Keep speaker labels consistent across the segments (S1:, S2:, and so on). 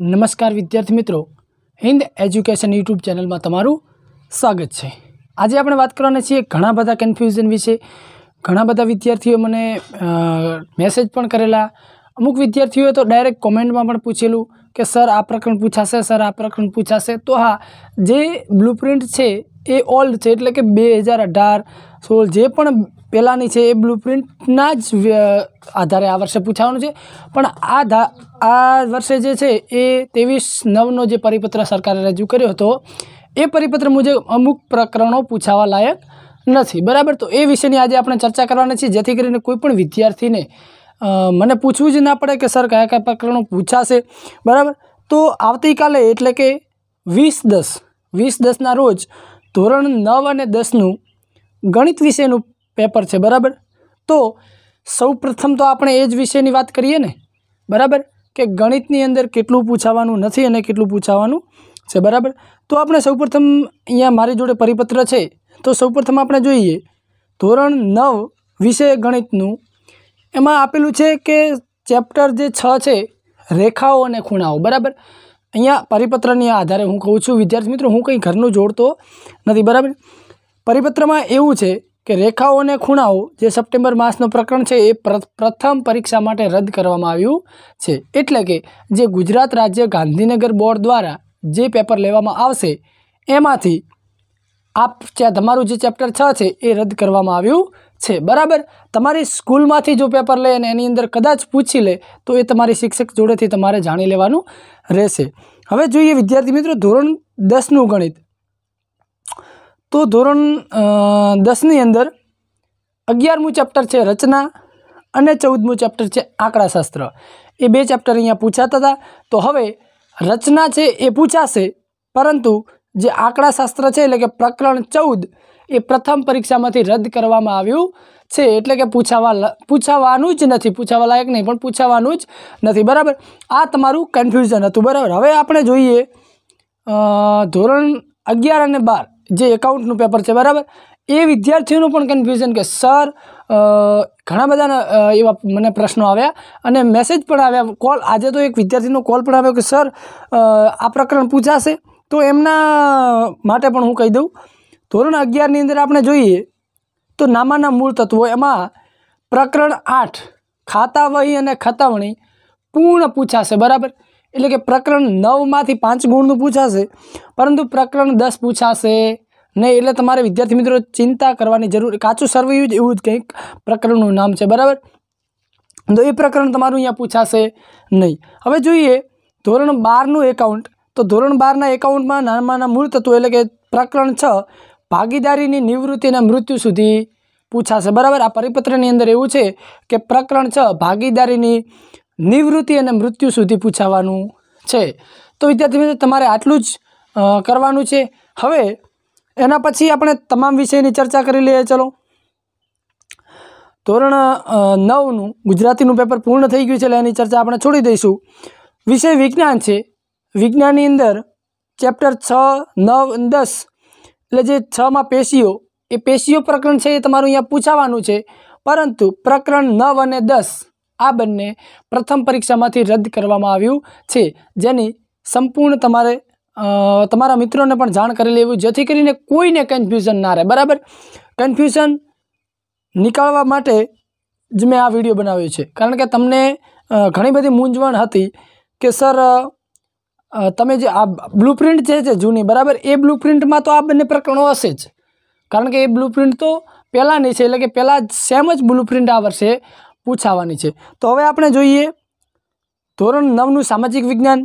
S1: નમસ્કાર વિદ્યાર્થી મિત્રો હિન્દ એજ્યુકેશન યુટ્યુબ ચેનલમાં તમારું સ્વાગત છે આજે આપણે વાત કરવાના છીએ ઘણા બધા કન્ફ્યુઝન વિશે ઘણા બધા વિદ્યાર્થીઓ મને મેસેજ પણ કરેલા અમુક વિદ્યાર્થીઓએ તો ડાયરેક્ટ કોમેન્ટમાં પણ પૂછેલું કે સર આ પ્રકરણ પૂછાશે સર આ પ્રકરણ પૂછાશે તો હા જે બ્લુપ્રિન્ટ છે એ ઓલ્ડ છે એટલે કે બે હજાર અઢાર સોળ જે પણ પહેલાંની છે એ બ્લુ પ્રિન્ટના જ આધારે આ વર્ષે પૂછાવાનું છે પણ આ ધા આ વર્ષે જે છે એ ત્રેવીસ નવનો જે પરિપત્ર સરકારે રજૂ કર્યો હતો એ પરિપત્ર મુજબ અમુક પ્રકરણો પૂછાવા લાયક નથી બરાબર તો એ વિષયની આજે આપણે ચર્ચા કરવાની છીએ જેથી કરીને કોઈપણ વિદ્યાર્થીને મને પૂછવું જ ના પડે કે સર કયા કયા પ્રકરણો પૂછાશે બરાબર તો આવતીકાલે એટલે કે વીસ દસ વીસ દસના રોજ ધોરણ નવ અને દસનું ગણિત વિષયનું પેપર છે બરાબર તો સૌ પ્રથમ તો આપણે એ જ વિષયની વાત કરીએ ને બરાબર કે ગણિતની અંદર કેટલું પૂછાવાનું નથી અને કેટલું પૂછાવાનું છે બરાબર તો આપણે સૌપ્રથમ અહીંયા મારી જોડે પરિપત્ર છે તો સૌપ્રથમ આપણે જોઈએ ધોરણ નવ વિષય ગણિતનું એમાં આપેલું છે કે ચેપ્ટર જે છ છે રેખાઓ અને ખૂણાઓ બરાબર અહીંયા પરિપત્રની આધારે હું કહું છું વિદ્યાર્થી મિત્રો હું કંઈ ઘરનું જોડતો નથી બરાબર પરિપત્રમાં એવું છે કે રેખાઓ અને ખૂણાઓ જે સપ્ટેમ્બર માસનું પ્રકરણ છે એ પ્રથમ પરીક્ષા માટે રદ કરવામાં આવ્યું છે એટલે કે જે ગુજરાત રાજ્ય ગાંધીનગર બોર્ડ દ્વારા જે પેપર લેવામાં આવશે એમાંથી આ તમારું જે ચેપ્ટર છ છે એ રદ કરવામાં આવ્યું છે બરાબર તમારી સ્કૂલમાંથી જો પેપર લે અને એની અંદર કદાચ પૂછી લે તો એ તમારી શિક્ષક જોડેથી તમારે જાણી લેવાનું રહેશે હવે જોઈએ વિદ્યાર્થી મિત્રો ધોરણ દસનું ગણિત તો ધોરણ દસની અંદર અગિયારમું ચેપ્ટર છે રચના અને ચૌદમું ચેપ્ટર છે આંકડાશાસ્ત્ર એ બે ચેપ્ટર અહીંયા પૂછાતા હતા તો હવે રચના છે એ પૂછાશે પરંતુ જે આંકડાશાસ્ત્ર છે એટલે કે પ્રકરણ ચૌદ એ પ્રથમ પરીક્ષામાંથી રદ કરવામાં આવ્યું છે એટલે કે પૂછાવા પૂછાવાનું જ નથી પૂછાવા લાયક નહીં પણ પૂછાવાનું જ નથી બરાબર આ તમારું કન્ફ્યુઝન હતું બરાબર હવે આપણે જોઈએ ધોરણ અગિયાર અને બાર જે એકાઉન્ટનું પેપર છે બરાબર એ વિદ્યાર્થીઓનું પણ કન્ફ્યુઝન કે સર ઘણા બધાના એવા મને પ્રશ્નો આવ્યા અને મેસેજ પણ આવ્યા કોલ આજે તો એક વિદ્યાર્થીનો કોલ પણ આવ્યો કે સર આ પ્રકરણ પૂછાશે તો એમના માટે પણ હું કહી દઉં ધોરણ અગિયારની અંદર આપણે જોઈએ તો નામાના મૂળ તત્વો એમાં પ્રકરણ આઠ ખાતા વહી અને ખતાવણી પૂર્ણ પૂછાશે બરાબર એટલે કે પ્રકરણ નવમાંથી પાંચ ગુણનું પૂછાશે પરંતુ પ્રકરણ દસ પૂછાશે નહીં એટલે તમારે વિદ્યાર્થી મિત્રો ચિંતા કરવાની જરૂર કાચું સર્વયુજ એવું જ કંઈક પ્રકરણનું નામ છે બરાબર તો એ પ્રકરણ તમારું અહીંયા પૂછાશે નહીં હવે જોઈએ ધોરણ બારનું એકાઉન્ટ તો ધોરણ બારના એકાઉન્ટમાં નાનામાંના મૂળ તત્વો એટલે કે પ્રકરણ છ ભાગીદારીની નિવૃત્તિના મૃત્યુ સુધી પૂછાશે બરાબર આ પરિપત્રની અંદર એવું છે કે પ્રકરણ છ ભાગીદારીની નિવૃત્તિ અને મૃત્યુ સુધી પૂછાવાનું છે તો વિદ્યાર્થી મિત્રો તમારે આટલું જ કરવાનું છે હવે એના પછી આપણે તમામ વિષયની ચર્ચા કરી લઈએ ચલો ધોરણ નવનું ગુજરાતીનું પેપર પૂર્ણ થઈ ગયું છે એટલે એની ચર્ચા આપણે છોડી દઈશું વિષય વિજ્ઞાન છે વિજ્ઞાનની અંદર ચેપ્ટર છ નવ દસ એટલે જે છમાં પેશીઓ એ પેશીઓ પ્રકરણ છે એ તમારું અહીંયા પૂછાવાનું છે પરંતુ પ્રકરણ નવ અને દસ આ બંને પ્રથમ પરીક્ષામાંથી રદ કરવામાં આવ્યું છે જેની સંપૂર્ણ તમારે તમારા મિત્રોને પણ જાણ કરી લેવું જેથી કરીને કોઈને કન્ફ્યુઝન ના રહે બરાબર કન્ફ્યુઝન નીકાળવા માટે જ મેં આ વિડીયો બનાવ્યો છે કારણ કે તમને ઘણી બધી મૂંઝવણ હતી કે સર તમે જે આ પ્રિન્ટ જે છે જૂની બરાબર એ બ્લુપ્રિન્ટમાં તો આ બંને પ્રકરણો હશે જ કારણ કે એ પ્રિન્ટ તો પહેલાંની છે એટલે કે પહેલાં સેમ જ બ્લુપ્રિન્ટ પ્રિન્ટ આવશે પૂછાવાની છે તો હવે આપણે જોઈએ ધોરણ નવનું સામાજિક વિજ્ઞાન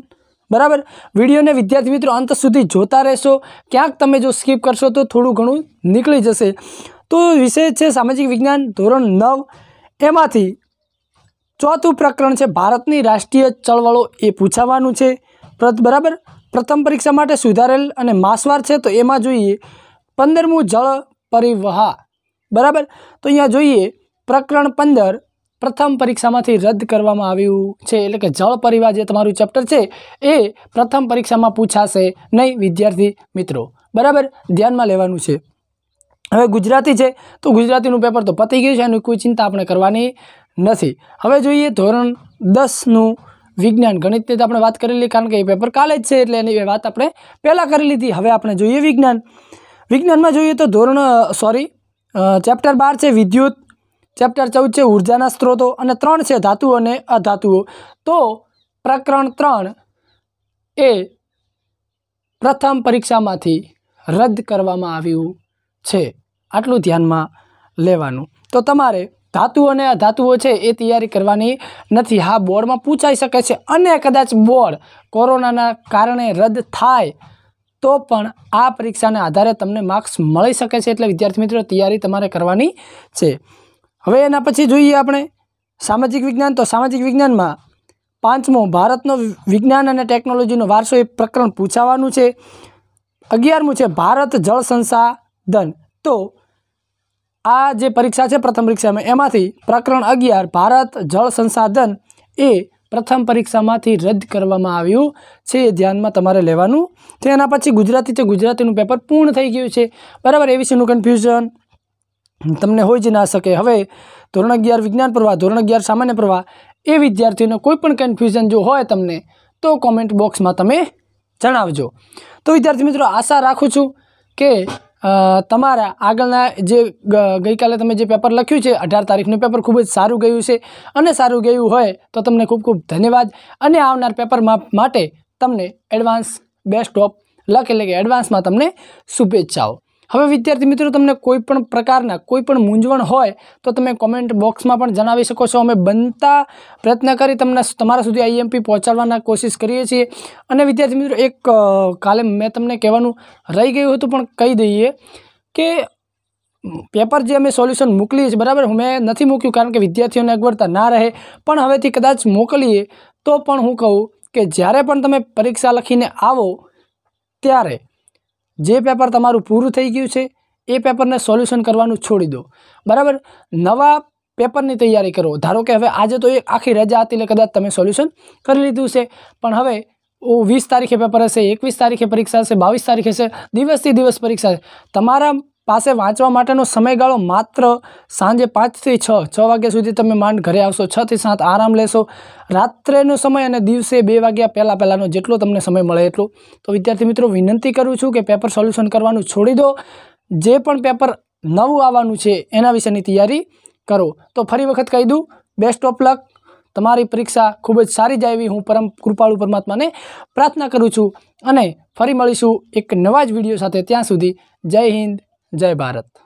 S1: બરાબર વિડીયોને વિદ્યાર્થી મિત્રો અંત સુધી જોતા રહેશો ક્યાંક તમે જો સ્કીપ કરશો તો થોડું ઘણું નીકળી જશે તો વિષય છે સામાજિક વિજ્ઞાન ધોરણ નવ એમાંથી ચોથું પ્રકરણ છે ભારતની રાષ્ટ્રીય ચળવળો એ પૂછાવાનું છે બરાબર પ્રથમ પરીક્ષા માટે સુધારેલ અને માસવાર છે તો એમાં જોઈએ પંદરમું જળ પરિવહા બરાબર તો અહીંયા જોઈએ પ્રકરણ પંદર પ્રથમ પરીક્ષામાંથી રદ કરવામાં આવ્યું છે એટલે કે જળ પરિવાર જે તમારું ચેપ્ટર છે એ પ્રથમ પરીક્ષામાં પૂછાશે નહીં વિદ્યાર્થી મિત્રો બરાબર ધ્યાનમાં લેવાનું છે હવે ગુજરાતી છે તો ગુજરાતીનું પેપર તો પતી ગયું છે એની કોઈ ચિંતા આપણે કરવાની નથી હવે જોઈએ ધોરણ દસનું વિજ્ઞાન ગણિતની તો આપણે વાત કરેલી કારણ કે એ પેપર કાલે જ છે એટલે એની વાત આપણે પહેલાં કરી લીધી હવે આપણે જોઈએ વિજ્ઞાન વિજ્ઞાનમાં જોઈએ તો ધોરણ સોરી ચેપ્ટર બાર છે વિદ્યુત ચેપ્ટર ચૌદ છે ઉર્જાના સ્ત્રોતો અને ત્રણ છે ધાતુઓ અને અધાતુઓ તો પ્રકરણ ત્રણ એ પ્રથમ પરીક્ષામાંથી રદ કરવામાં આવ્યું છે આટલું ધ્યાનમાં લેવાનું તો તમારે ધાતુઓ અને અધાતુઓ છે એ તૈયારી કરવાની નથી હા બોર્ડમાં પૂછાઈ શકે છે અને કદાચ બોર્ડ કોરોનાના કારણે રદ થાય તો પણ આ પરીક્ષાને આધારે તમને માર્ક્સ મળી શકે છે એટલે વિદ્યાર્થી મિત્રો તૈયારી તમારે કરવાની છે હવે એના પછી જોઈએ આપણે સામાજિક વિજ્ઞાન તો સામાજિક વિજ્ઞાનમાં પાંચમો ભારતનો વિજ્ઞાન અને ટેકનોલોજીનો વારસો એ પ્રકરણ પૂછાવાનું છે અગિયારમું છે ભારત જળ સંસાધન તો આ જે પરીક્ષા છે પ્રથમ પરીક્ષામાં એમાંથી પ્રકરણ અગિયાર ભારત જળ સંસાધન એ પ્રથમ પરીક્ષામાંથી રદ કરવામાં આવ્યું છે એ ધ્યાનમાં તમારે લેવાનું તેના પછી ગુજરાતી છે ગુજરાતીનું પેપર પૂર્ણ થઈ ગયું છે બરાબર એ વિશેનું કન્ફ્યુઝન તમને હોઈ જ ના શકે હવે ધોરણ અગિયાર વિજ્ઞાન પ્રવાહ ધોરણ અગિયાર સામાન્ય પ્રવાહ એ વિદ્યાર્થીઓને કોઈ પણ કન્ફ્યુઝન જો હોય તમને તો કોમેન્ટ બોક્સમાં તમે જણાવજો તો વિદ્યાર્થી મિત્રો આશા રાખું છું કે તમારા આગળના જે ગઈકાલે તમે જે પેપર લખ્યું છે અઢાર તારીખનું પેપર ખૂબ જ સારું ગયું છે અને સારું ગયું હોય તો તમને ખૂબ ખૂબ ધન્યવાદ અને આવનાર પેપર માટે તમને એડવાન્સ બેસ્ટ ઓફ લક એટલે કે એડવાન્સમાં તમને શુભેચ્છાઓ હવે વિદ્યાર્થી મિત્રો તમને કોઈપણ પ્રકારના કોઈપણ મૂંઝવણ હોય તો તમે કોમેન્ટ બોક્સમાં પણ જણાવી શકો છો અમે બનતા પ્રયત્ન કરી તમને તમારા સુધી આઈએમપી પહોંચાડવાના કોશિશ કરીએ છીએ અને વિદ્યાર્થી મિત્રો એક કાલે મેં તમને કહેવાનું રહી ગયું હતું પણ કહી દઈએ કે પેપર જે અમે સોલ્યુશન મોકલીએ છીએ બરાબર મેં નથી મૂક્યું કારણ કે વિદ્યાર્થીઓને અગવડતા ના રહે પણ હવેથી કદાચ મોકલીએ તો પણ હું કહું કે જ્યારે પણ તમે પરીક્ષા લખીને આવો ત્યારે જે પેપર તમારું પૂરું થઈ ગયું છે એ પેપરને સોલ્યુશન કરવાનું છોડી દો બરાબર નવા પેપરની તૈયારી કરો ધારો કે હવે આજે તો એક આખી રજા હતી એટલે કદાચ તમે સોલ્યુશન કરી લીધું છે પણ હવે વીસ તારીખે પેપર હશે એકવીસ તારીખે પરીક્ષા હશે બાવીસ તારીખે હશે દિવસથી દિવસ પરીક્ષા તમારા પાસે વાંચવા માટેનો સમયગાળો માત્ર સાંજે પાંચથી છ છ વાગ્યા સુધી તમે માંડ ઘરે આવશો છથી સાત આરામ લેશો રાત્રેનો સમય અને દિવસે બે વાગ્યા પહેલાં પહેલાંનો જેટલો તમને સમય મળે એટલો તો વિદ્યાર્થી મિત્રો વિનંતી કરું છું કે પેપર સોલ્યુશન કરવાનું છોડી દો જે પણ પેપર નવું આવવાનું છે એના વિશેની તૈયારી કરો તો ફરી વખત કહી દઉં બેસ્ટ ઓફ લક તમારી પરીક્ષા ખૂબ જ સારી જાય એવી હું પરમ કૃપાળુ પરમાત્માને પ્રાર્થના કરું છું અને ફરી મળીશું એક નવા જ વિડીયો સાથે ત્યાં સુધી જય હિન્દ જય ભારત